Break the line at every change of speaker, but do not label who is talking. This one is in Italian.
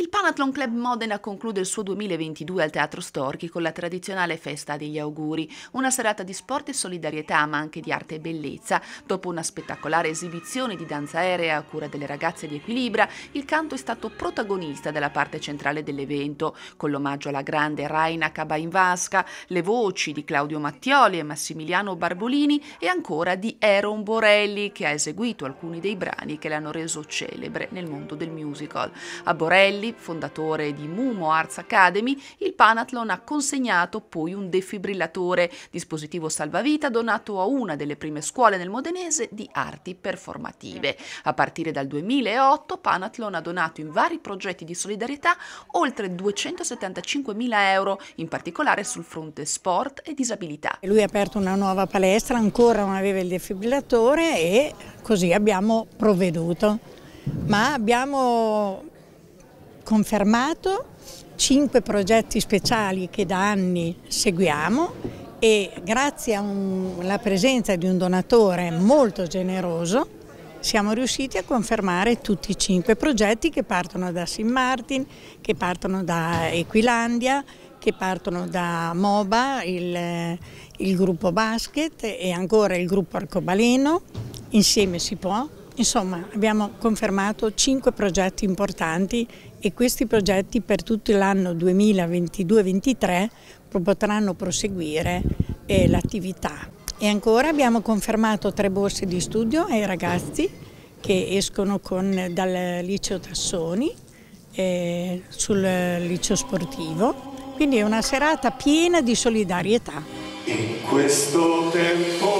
Il Panathlon Club Modena conclude il suo 2022 al Teatro Storchi con la tradizionale festa degli auguri, una serata di sport e solidarietà ma anche di arte e bellezza. Dopo una spettacolare esibizione di danza aerea a cura delle ragazze di Equilibra, il canto è stato protagonista della parte centrale dell'evento, con l'omaggio alla grande Raina Vasca, le voci di Claudio Mattioli e Massimiliano Barbolini e ancora di Aaron Borelli che ha eseguito alcuni dei brani che l'hanno reso celebre nel mondo del musical. A Borelli Cavalli, fondatore di Mumo Arts Academy, il Panathlon ha consegnato poi un defibrillatore, dispositivo salvavita donato a una delle prime scuole nel modenese di arti performative. A partire dal 2008 Panathlon ha donato in vari progetti di solidarietà oltre 275.000 euro, in particolare sul fronte sport e disabilità.
Lui ha aperto una nuova palestra, ancora non aveva il defibrillatore e così abbiamo provveduto ma abbiamo confermato cinque progetti speciali che da anni seguiamo e grazie alla presenza di un donatore molto generoso siamo riusciti a confermare tutti i cinque progetti che partono da St. Martin, che partono da Equilandia, che partono da MOBA, il, il gruppo basket e ancora il gruppo arcobaleno, insieme si può, Insomma, abbiamo confermato cinque progetti importanti e questi progetti per tutto l'anno 2022-2023 potranno proseguire eh, l'attività. E ancora abbiamo confermato tre borse di studio ai ragazzi che escono con, dal liceo Tassoni eh, sul liceo sportivo. Quindi è una serata piena di solidarietà.
In questo tempo